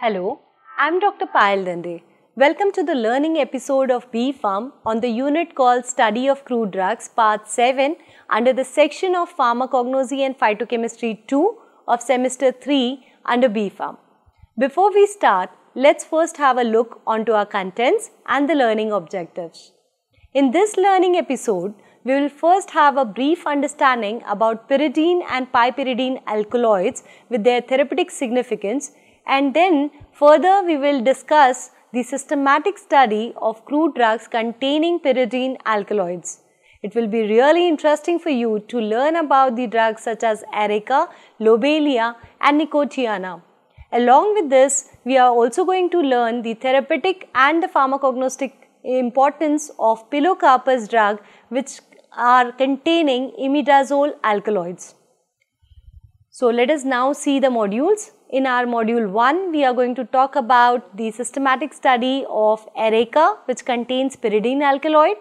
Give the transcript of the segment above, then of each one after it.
Hello, I'm Dr. Payal Dande. Welcome to the learning episode of B Farm on the unit called Study of Crude Drugs, Part 7, under the section of Pharmacognosy and Phytochemistry 2 of Semester 3 under B Farm. Before we start, let's first have a look onto our contents and the learning objectives. In this learning episode, we will first have a brief understanding about pyridine and pyridine alkaloids with their therapeutic significance and then further we will discuss the systematic study of crude drugs containing pyridine alkaloids. It will be really interesting for you to learn about the drugs such as Erica, Lobelia and Nicotiana. Along with this, we are also going to learn the therapeutic and the pharmacognostic importance of pilocarpus drug which are containing imidazole alkaloids. So let us now see the modules. In our module 1, we are going to talk about the systematic study of areca which contains pyridine alkaloid.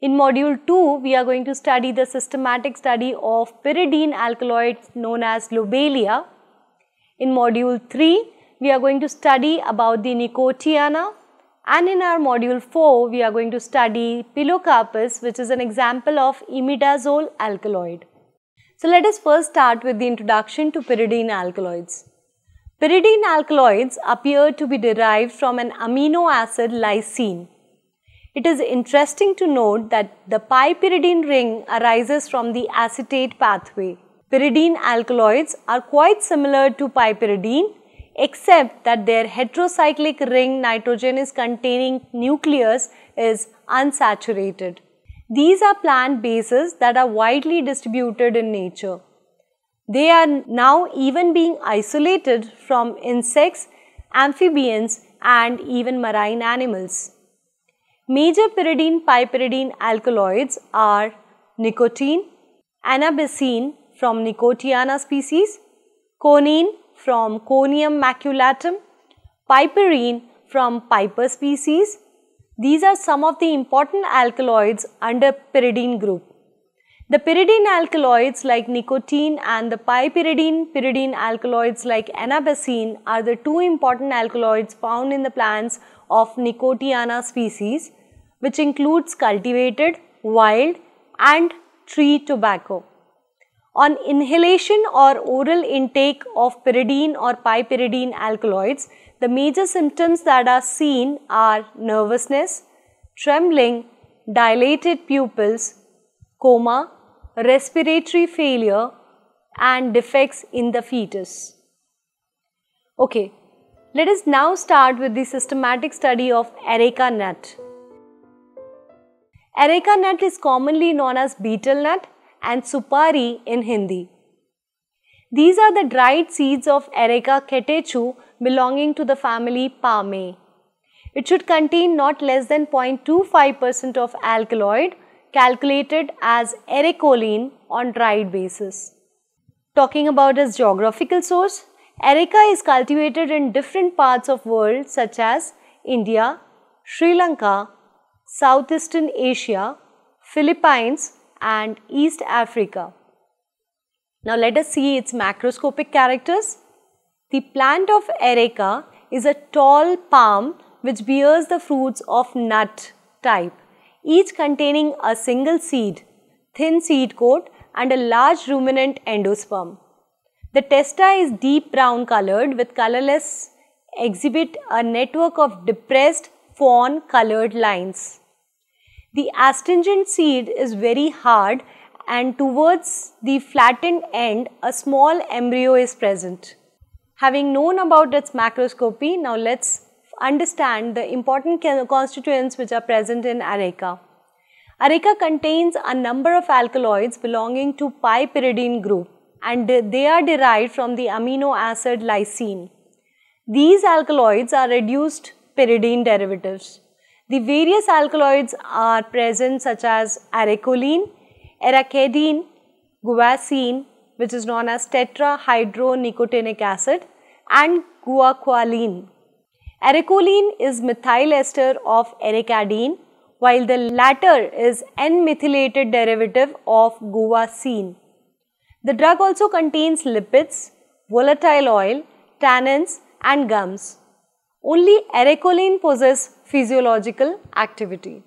In module 2, we are going to study the systematic study of pyridine alkaloids known as lobelia. In module 3, we are going to study about the nicotiana and in our module 4, we are going to study pilocarpus which is an example of imidazole alkaloid. So let us first start with the introduction to pyridine alkaloids. Pyridine alkaloids appear to be derived from an amino acid lysine. It is interesting to note that the pyridine ring arises from the acetate pathway. Pyridine alkaloids are quite similar to pyridine except that their heterocyclic ring nitrogen is containing nucleus is unsaturated. These are plant bases that are widely distributed in nature. They are now even being isolated from insects, amphibians and even marine animals. Major pyridine piperidine alkaloids are nicotine, anabasine from Nicotiana species, conine from Conium maculatum, piperine from Piper species. These are some of the important alkaloids under pyridine group. The pyridine alkaloids like nicotine and the pyridine pyridine alkaloids like anabasine are the two important alkaloids found in the plants of Nicotiana species which includes cultivated, wild and tree tobacco. On inhalation or oral intake of pyridine or pyridine alkaloids, the major symptoms that are seen are nervousness, trembling, dilated pupils, coma, respiratory failure and defects in the fetus. Okay, let us now start with the systematic study of areca nut. Areca nut is commonly known as betel nut and supari in Hindi. These are the dried seeds of Areca catechu belonging to the family Palmae. It should contain not less than 0.25% of alkaloid calculated as ericoline on dried basis. Talking about its geographical source, Erica is cultivated in different parts of world such as India, Sri Lanka, Southeastern Asia, Philippines and East Africa. Now let us see its macroscopic characters. The plant of Erica is a tall palm which bears the fruits of nut type each containing a single seed, thin seed coat and a large ruminant endosperm. The testa is deep brown colored with colorless exhibit a network of depressed fawn colored lines. The astringent seed is very hard and towards the flattened end a small embryo is present. Having known about its macroscopy, now let's understand the important constituents which are present in areca. Areca contains a number of alkaloids belonging to pyridine group and they are derived from the amino acid lysine. These alkaloids are reduced pyridine derivatives. The various alkaloids are present such as arecoline, arachidine, guacine which is known as tetrahydronicotinic acid and guaqualine Aracoline is methyl ester of ericadine, while the latter is N-methylated derivative of guancine. The drug also contains lipids, volatile oil, tannins and gums. Only ericoline possesses physiological activity.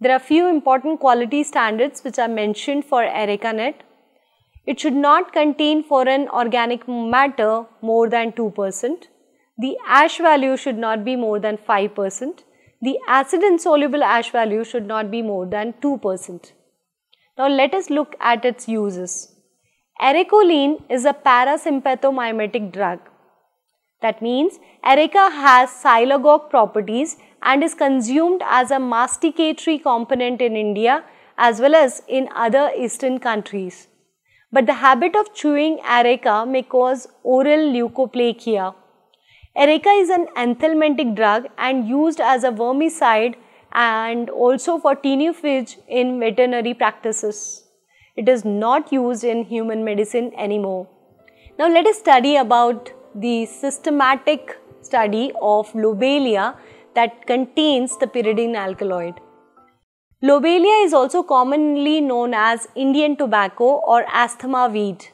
There are few important quality standards which are mentioned for Ericanet. It should not contain foreign organic matter more than 2% the ash value should not be more than 5%. The acid insoluble ash value should not be more than 2%. Now let us look at its uses. Ericoline is a parasympathomimetic drug. That means Erica has xylagogue properties and is consumed as a masticatory component in India as well as in other eastern countries. But the habit of chewing Erica may cause oral leukoplakia Erica is an anthelmintic drug and used as a vermicide and also for tenufage in veterinary practices. It is not used in human medicine anymore. Now let us study about the systematic study of lobelia that contains the pyridine alkaloid. Lobelia is also commonly known as Indian tobacco or asthma weed.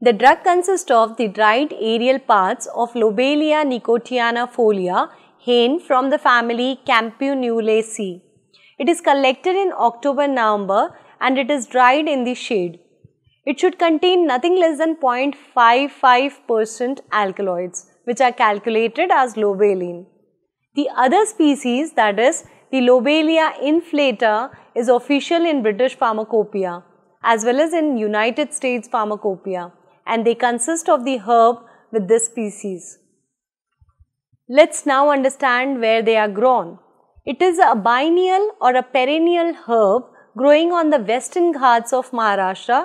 The drug consists of the dried aerial parts of Lobelia nicotiana folia, Hain from the family Campanulaceae. It is collected in October-November and it is dried in the shade. It should contain nothing less than 0.55% alkaloids which are calculated as lobalin. The other species that is the Lobelia inflata is official in British pharmacopoeia as well as in United States pharmacopoeia and they consist of the herb with this species. Let's now understand where they are grown. It is a biennial or a perennial herb growing on the western Ghats of Maharashtra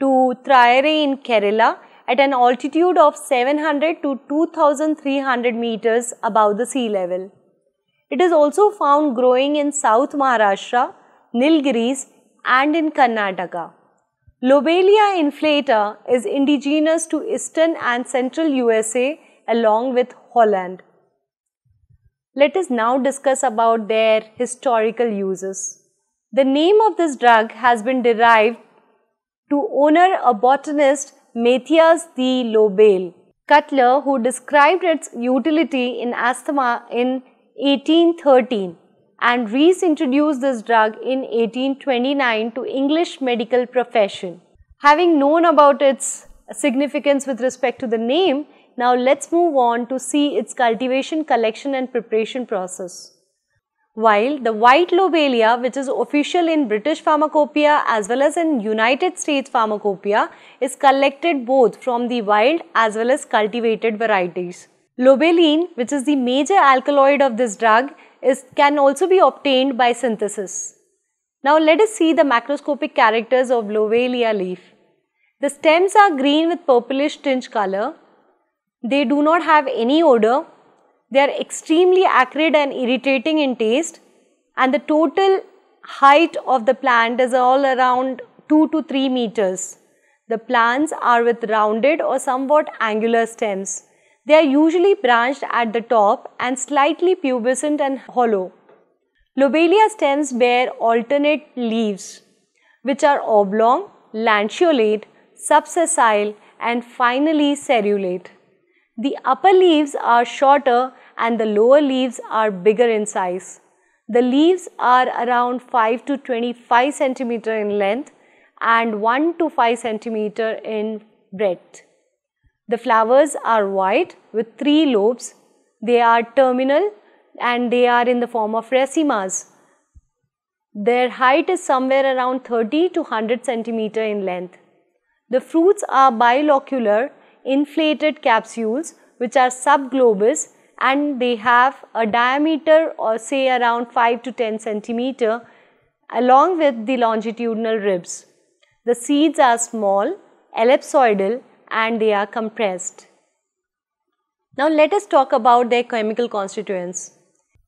to Traire in Kerala at an altitude of 700 to 2300 meters above the sea level. It is also found growing in South Maharashtra, Nilgiris and in Karnataka. Lobelia inflata is indigenous to eastern and central USA along with Holland. Let us now discuss about their historical uses. The name of this drug has been derived to honor a botanist Matthias de Lobel. Cutler who described its utility in asthma in 1813 and Rees introduced this drug in 1829 to English medical profession. Having known about its significance with respect to the name, now let's move on to see its cultivation, collection and preparation process. While the white lobelia which is official in British pharmacopoeia as well as in United States pharmacopoeia is collected both from the wild as well as cultivated varieties. Lobeline which is the major alkaloid of this drug is, can also be obtained by synthesis. Now let us see the macroscopic characters of Lovelia leaf. The stems are green with purplish tinge color. They do not have any odor. They are extremely acrid and irritating in taste and the total height of the plant is all around 2 to 3 meters. The plants are with rounded or somewhat angular stems. They are usually branched at the top and slightly pubescent and hollow. Lobelia stems bear alternate leaves, which are oblong, lanceolate, subsessile and finally serulate. The upper leaves are shorter and the lower leaves are bigger in size. The leaves are around 5 to 25 centimeter in length and 1 to 5 centimeter in breadth. The flowers are white with three lobes. They are terminal and they are in the form of racemas. Their height is somewhere around 30 to 100 centimeter in length. The fruits are bilocular inflated capsules which are subglobous and they have a diameter or say around 5 to 10 centimeter along with the longitudinal ribs. The seeds are small, ellipsoidal and they are compressed. Now let us talk about their chemical constituents.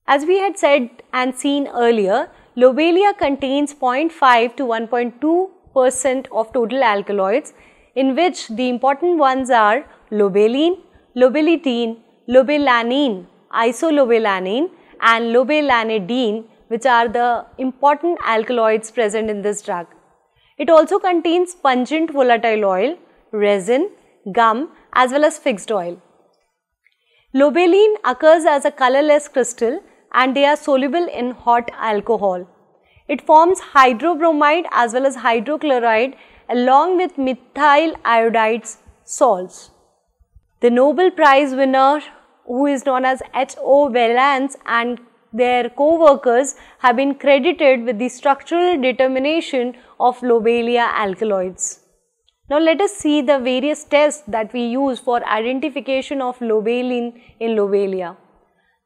As we had said and seen earlier, lobelia contains 0.5 to 1.2 percent of total alkaloids in which the important ones are lobeline, lobelitine, lobelanine, isolobelanine and lobelanidine which are the important alkaloids present in this drug. It also contains pungent volatile oil resin, gum as well as fixed oil. Lobeline occurs as a colorless crystal and they are soluble in hot alcohol. It forms hydrobromide as well as hydrochloride along with methyl iodides salts. The Nobel Prize winner who is known as H.O. Valence and their co-workers have been credited with the structural determination of lobelia alkaloids. Now let us see the various tests that we use for identification of lobelin in lobelia.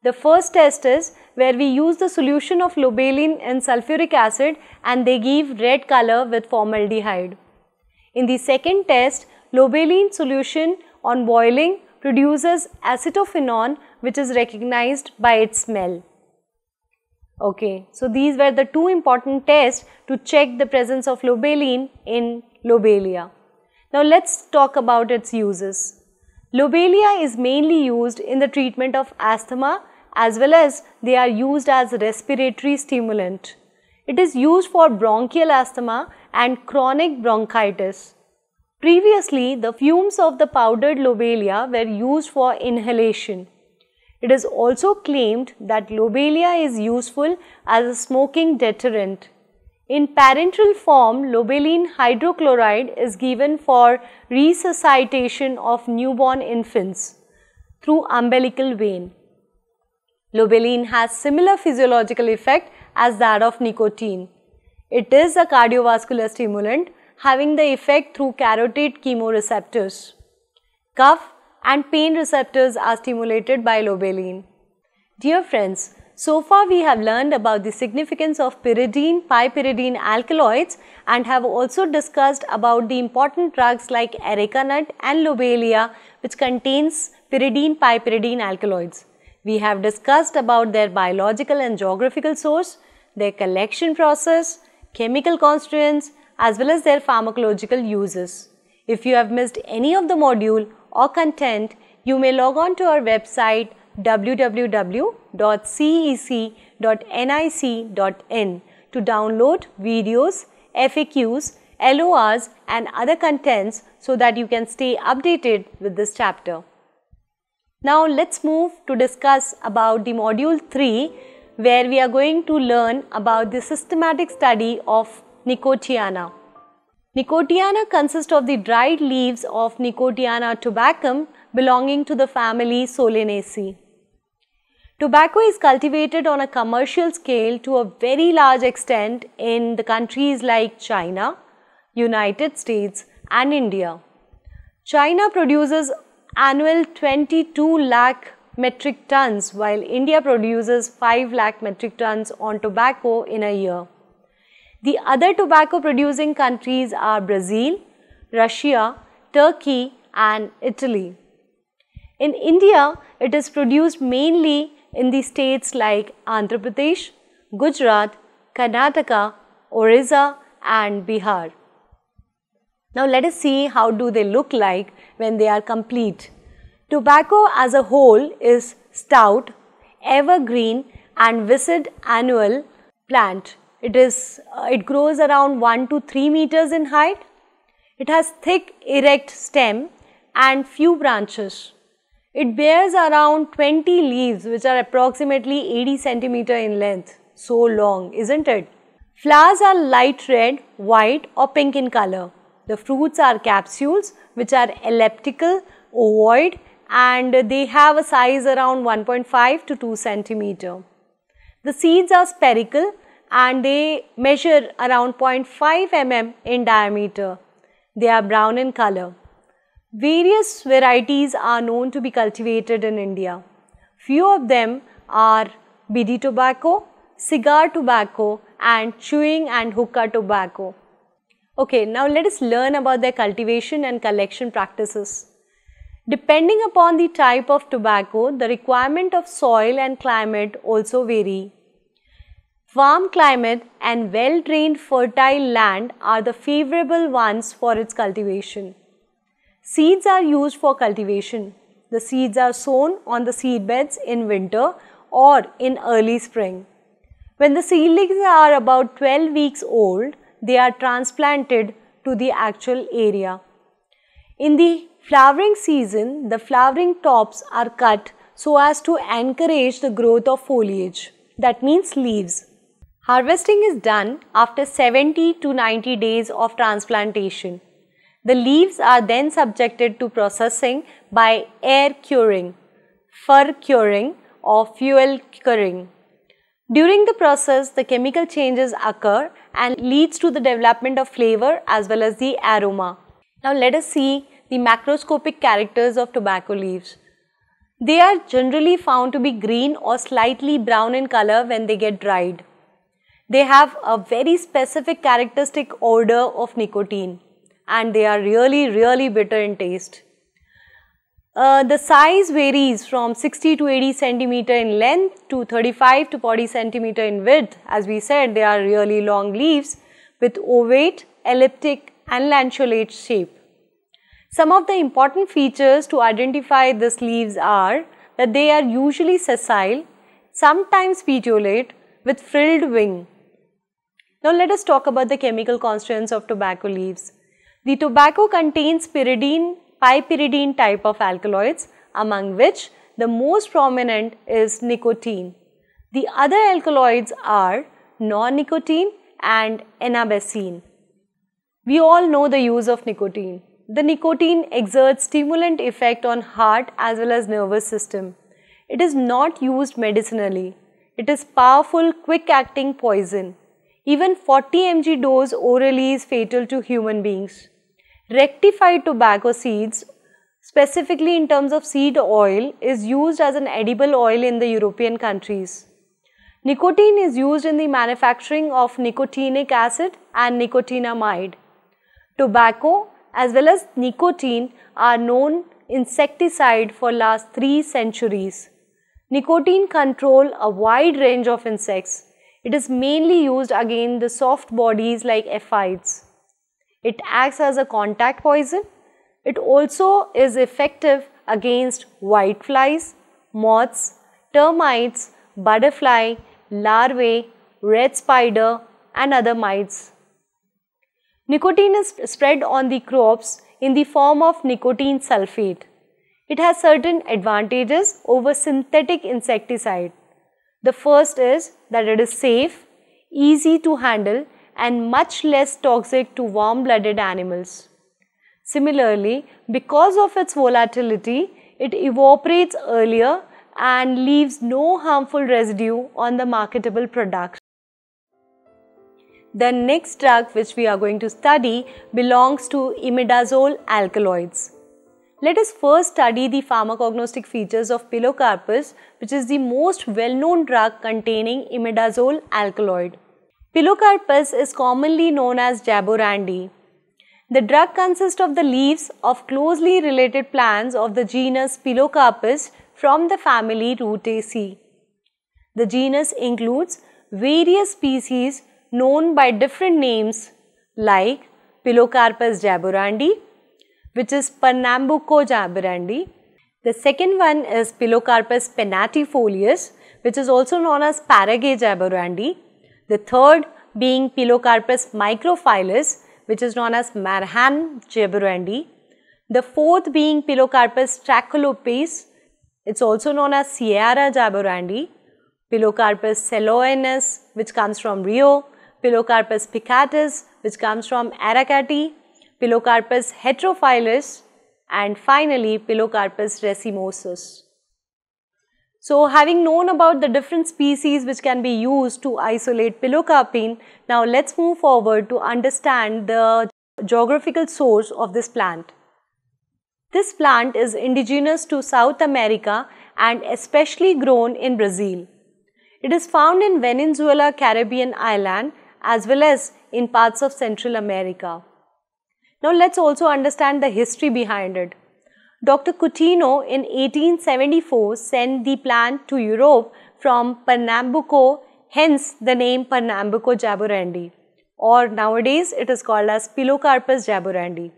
The first test is where we use the solution of lobelin and sulfuric acid and they give red color with formaldehyde. In the second test, lobelin solution on boiling produces acetophenone which is recognized by its smell. Okay, so these were the two important tests to check the presence of lobelin in lobelia. Now let's talk about its uses. Lobelia is mainly used in the treatment of asthma as well as they are used as respiratory stimulant. It is used for bronchial asthma and chronic bronchitis. Previously, the fumes of the powdered lobelia were used for inhalation. It is also claimed that lobelia is useful as a smoking deterrent. In parenteral form, lobeline hydrochloride is given for resuscitation of newborn infants through umbilical vein. Lobeline has similar physiological effect as that of nicotine. It is a cardiovascular stimulant having the effect through carotid chemoreceptors. cough, and pain receptors are stimulated by lobeline. Dear friends, so far we have learned about the significance of pyridine, pyridine alkaloids and have also discussed about the important drugs like areca nut and lobelia which contains pyridine, pyridine alkaloids. We have discussed about their biological and geographical source, their collection process, chemical constituents as well as their pharmacological uses. If you have missed any of the module or content, you may log on to our website www.cec.nic.in to download videos, FAQs, LORs and other contents so that you can stay updated with this chapter. Now let's move to discuss about the module 3 where we are going to learn about the systematic study of Nicotiana. Nicotiana consists of the dried leaves of Nicotiana tobacum belonging to the family Solanaceae. Tobacco is cultivated on a commercial scale to a very large extent in the countries like China, United States and India. China produces annual 22 lakh metric tons while India produces 5 lakh metric tons on tobacco in a year. The other tobacco producing countries are Brazil, Russia, Turkey and Italy. In India, it is produced mainly in the states like Andhra Pradesh, Gujarat, Karnataka, Orissa and Bihar. Now let us see how do they look like when they are complete. Tobacco as a whole is stout, evergreen and viscid annual plant. It is uh, it grows around 1 to 3 meters in height. It has thick erect stem and few branches. It bears around 20 leaves which are approximately 80 centimeter in length. So long, isn't it? Flowers are light red, white or pink in color. The fruits are capsules which are elliptical, ovoid and they have a size around 1.5 to 2 centimeter. The seeds are spherical and they measure around 0.5 mm in diameter. They are brown in color. Various varieties are known to be cultivated in India. Few of them are bidi tobacco, cigar tobacco and chewing and hookah tobacco. Okay, now let us learn about their cultivation and collection practices. Depending upon the type of tobacco, the requirement of soil and climate also vary. Warm climate and well-drained fertile land are the favorable ones for its cultivation. Seeds are used for cultivation. The seeds are sown on the seed beds in winter or in early spring. When the seedlings are about 12 weeks old, they are transplanted to the actual area. In the flowering season, the flowering tops are cut so as to encourage the growth of foliage, that means leaves. Harvesting is done after 70 to 90 days of transplantation. The leaves are then subjected to processing by air curing, fur curing or fuel curing. During the process, the chemical changes occur and leads to the development of flavor as well as the aroma. Now let us see the macroscopic characters of tobacco leaves. They are generally found to be green or slightly brown in color when they get dried. They have a very specific characteristic odor of nicotine and they are really, really bitter in taste. Uh, the size varies from 60 to 80 centimeter in length to 35 to 40 centimeter in width. As we said, they are really long leaves with ovate, elliptic and lanceolate shape. Some of the important features to identify these leaves are that they are usually sessile, sometimes petiolate with frilled wing. Now let us talk about the chemical constituents of tobacco leaves. The tobacco contains pyridine, pyridine type of alkaloids among which the most prominent is nicotine. The other alkaloids are non-nicotine and anabasine. We all know the use of nicotine. The nicotine exerts stimulant effect on heart as well as nervous system. It is not used medicinally. It is powerful quick acting poison. Even 40 mg dose orally is fatal to human beings. Rectified tobacco seeds, specifically in terms of seed oil, is used as an edible oil in the European countries. Nicotine is used in the manufacturing of nicotinic acid and nicotinamide. Tobacco as well as nicotine are known insecticide for last three centuries. Nicotine control a wide range of insects. It is mainly used against the soft bodies like aphids. It acts as a contact poison. It also is effective against whiteflies, moths, termites, butterfly, larvae, red spider and other mites. Nicotine is spread on the crops in the form of nicotine sulfate. It has certain advantages over synthetic insecticide. The first is that it is safe, easy to handle and much less toxic to warm-blooded animals. Similarly, because of its volatility, it evaporates earlier and leaves no harmful residue on the marketable product. The next drug which we are going to study belongs to imidazole alkaloids. Let us first study the pharmacognostic features of pilocarpus which is the most well-known drug containing imidazole alkaloid. Pilocarpus is commonly known as jaburandi. The drug consists of the leaves of closely related plants of the genus Pilocarpus from the family Rutaceae. The genus includes various species known by different names like Pilocarpus jaburandi, which is Pernambuco jaburandi. The second one is Pilocarpus pennatifolius, which is also known as Paragay jaburandi. The third being Pilocarpus microphyllus, which is known as Marhan jaburandi. The fourth being Pilocarpus trachylopus, it's also known as Sierra jaburandi. Pilocarpus celoenus, which comes from Rio. Pilocarpus picatus, which comes from Aracati. Pilocarpus heterophyllus, and finally Pilocarpus racemosus. So having known about the different species which can be used to isolate pilocarpine, now let's move forward to understand the geographical source of this plant. This plant is indigenous to South America and especially grown in Brazil. It is found in Venezuela Caribbean island as well as in parts of Central America. Now let's also understand the history behind it. Dr. Coutinho in 1874 sent the plant to Europe from Pernambuco, hence the name Pernambuco jaburandi or nowadays it is called as Pilocarpus jaburandi.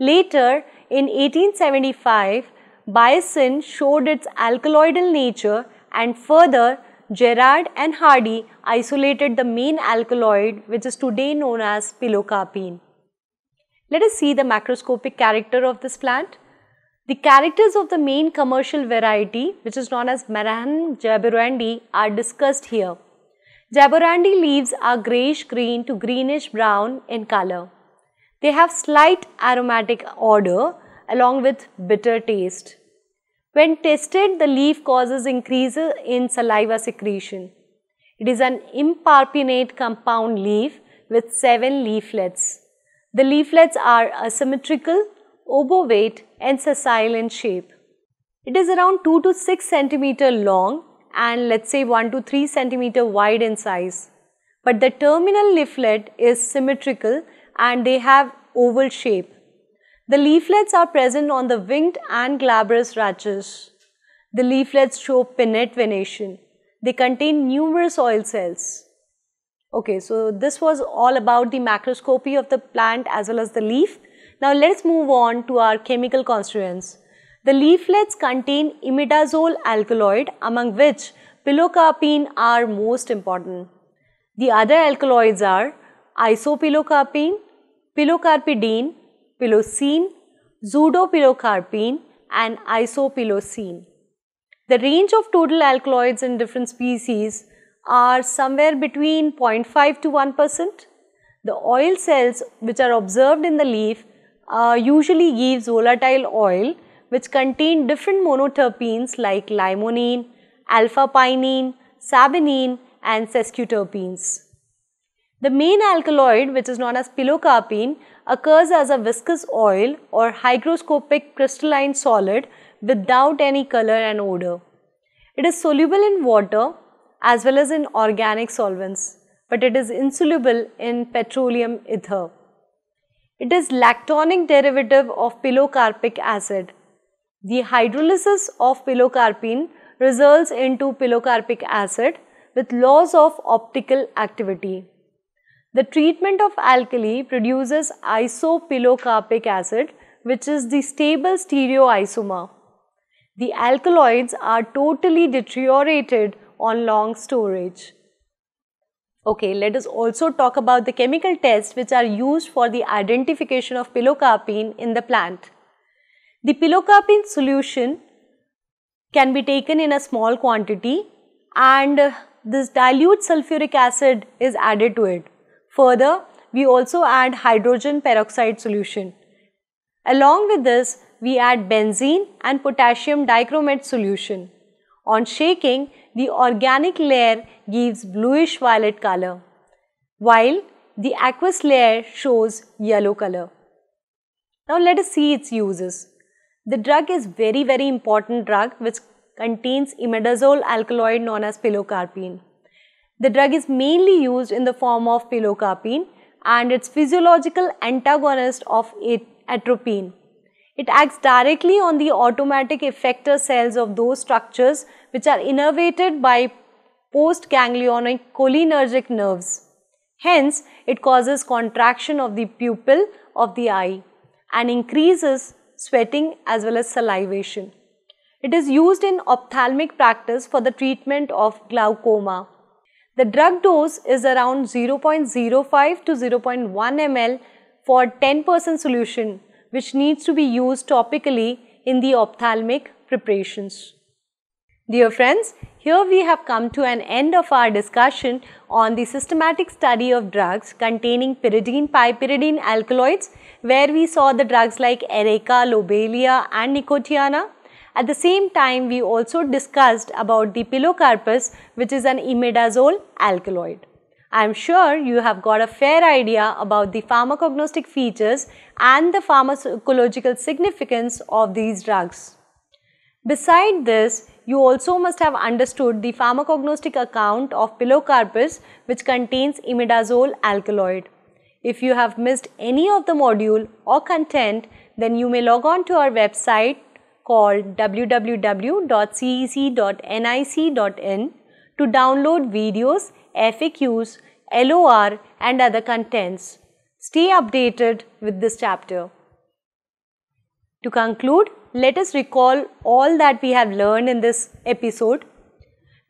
Later in 1875, biosin showed its alkaloidal nature and further Gerard and Hardy isolated the main alkaloid which is today known as pilocarpine. Let us see the macroscopic character of this plant. The characters of the main commercial variety, which is known as Marahan jaborandi, are discussed here. Jaborandi leaves are grayish-green to greenish-brown in color. They have slight aromatic odor along with bitter taste. When tested, the leaf causes increases in saliva secretion. It is an imparpinate compound leaf with seven leaflets. The leaflets are asymmetrical obovated and sessile in shape. It is around 2 to 6 centimeter long and let's say 1 to 3 centimeter wide in size. But the terminal leaflet is symmetrical and they have oval shape. The leaflets are present on the winged and glabrous ratches. The leaflets show pinnate venation. They contain numerous oil cells. Okay, so this was all about the macroscopy of the plant as well as the leaf. Now let's move on to our chemical constituents. The leaflets contain imidazole alkaloid among which pilocarpine are most important. The other alkaloids are isopilocarpine, pilocarpidine, pilocine, pseudopilocarpine and isopilocine. The range of total alkaloids in different species are somewhere between 0.5 to 1 percent. The oil cells which are observed in the leaf uh, usually gives volatile oil which contain different monoterpenes like limonene, alpha-pinene, sabinene and sesquiterpenes. The main alkaloid which is known as pilocarpene occurs as a viscous oil or hygroscopic crystalline solid without any color and odor. It is soluble in water as well as in organic solvents but it is insoluble in petroleum ether. It is lactonic derivative of pilocarpic acid. The hydrolysis of pilocarpine results into pilocarpic acid with loss of optical activity. The treatment of alkali produces isopilocarpic acid which is the stable stereoisomer. The alkaloids are totally deteriorated on long storage. Okay, let us also talk about the chemical tests which are used for the identification of pilocarpine in the plant. The pilocarpine solution can be taken in a small quantity and this dilute sulfuric acid is added to it. Further, we also add hydrogen peroxide solution. Along with this, we add benzene and potassium dichromate solution. On shaking, the organic layer gives bluish violet color, while the aqueous layer shows yellow color. Now let us see its uses. The drug is very very important drug which contains imidazole alkaloid known as pilocarpine. The drug is mainly used in the form of pilocarpine and its physiological antagonist of atropine. It acts directly on the automatic effector cells of those structures which are innervated by postganglionic cholinergic nerves. Hence, it causes contraction of the pupil of the eye and increases sweating as well as salivation. It is used in ophthalmic practice for the treatment of glaucoma. The drug dose is around 0.05 to 0.1 ml for 10% solution which needs to be used topically in the ophthalmic preparations. Dear friends, here we have come to an end of our discussion on the systematic study of drugs containing pyridine, pyridine alkaloids where we saw the drugs like Ereka, Lobelia and Nicotiana. At the same time, we also discussed about the pilocarpus which is an imidazole alkaloid. I am sure you have got a fair idea about the pharmacognostic features and the pharmacological significance of these drugs. Beside this, you also must have understood the pharmacognostic account of pilocarpus which contains imidazole alkaloid. If you have missed any of the module or content, then you may log on to our website called www.cec.nic.in to download videos, FAQs, LOR and other contents. Stay updated with this chapter. To conclude, let us recall all that we have learned in this episode.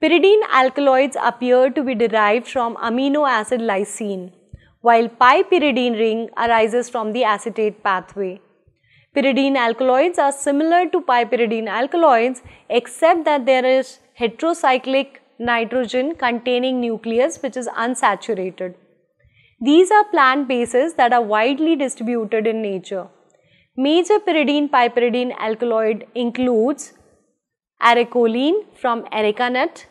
Pyridine alkaloids appear to be derived from amino acid lysine, while pyridine ring arises from the acetate pathway. Pyridine alkaloids are similar to pyridine alkaloids except that there is heterocyclic nitrogen containing nucleus which is unsaturated. These are plant bases that are widely distributed in nature. Major pyridine piperidine alkaloid includes arecoline from areca nut,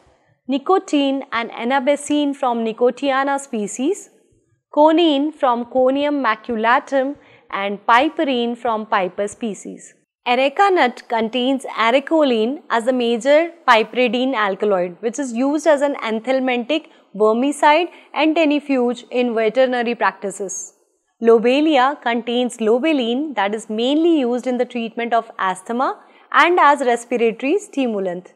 nicotine and anabasine from nicotiana species, conine from conium maculatum and piperine from piper species. Areca nut contains arecoline as a major piperidine alkaloid which is used as an anthelmintic, vermicide and tenifuge in veterinary practices. Lobelia contains lobeline that is mainly used in the treatment of asthma and as respiratory stimulant.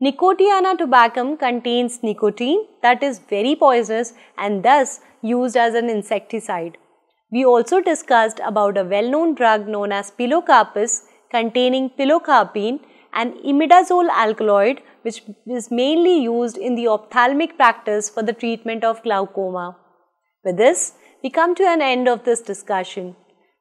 Nicotiana tobacum contains nicotine that is very poisonous and thus used as an insecticide. We also discussed about a well-known drug known as pilocarpus containing pilocarpine and imidazole alkaloid which is mainly used in the ophthalmic practice for the treatment of glaucoma. With this, we come to an end of this discussion.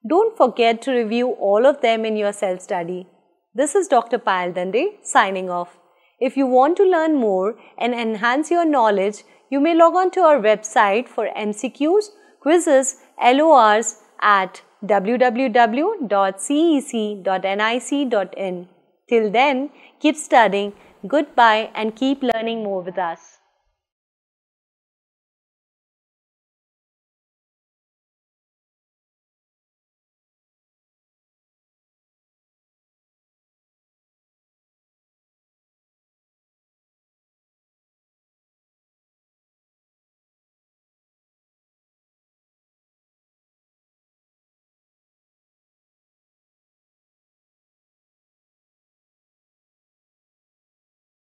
Don't forget to review all of them in your self-study. This is Dr. Payal Dande signing off. If you want to learn more and enhance your knowledge, you may log on to our website for MCQs, quizzes, LORs at www.cec.nic.in. Till then, keep studying, goodbye and keep learning more with us.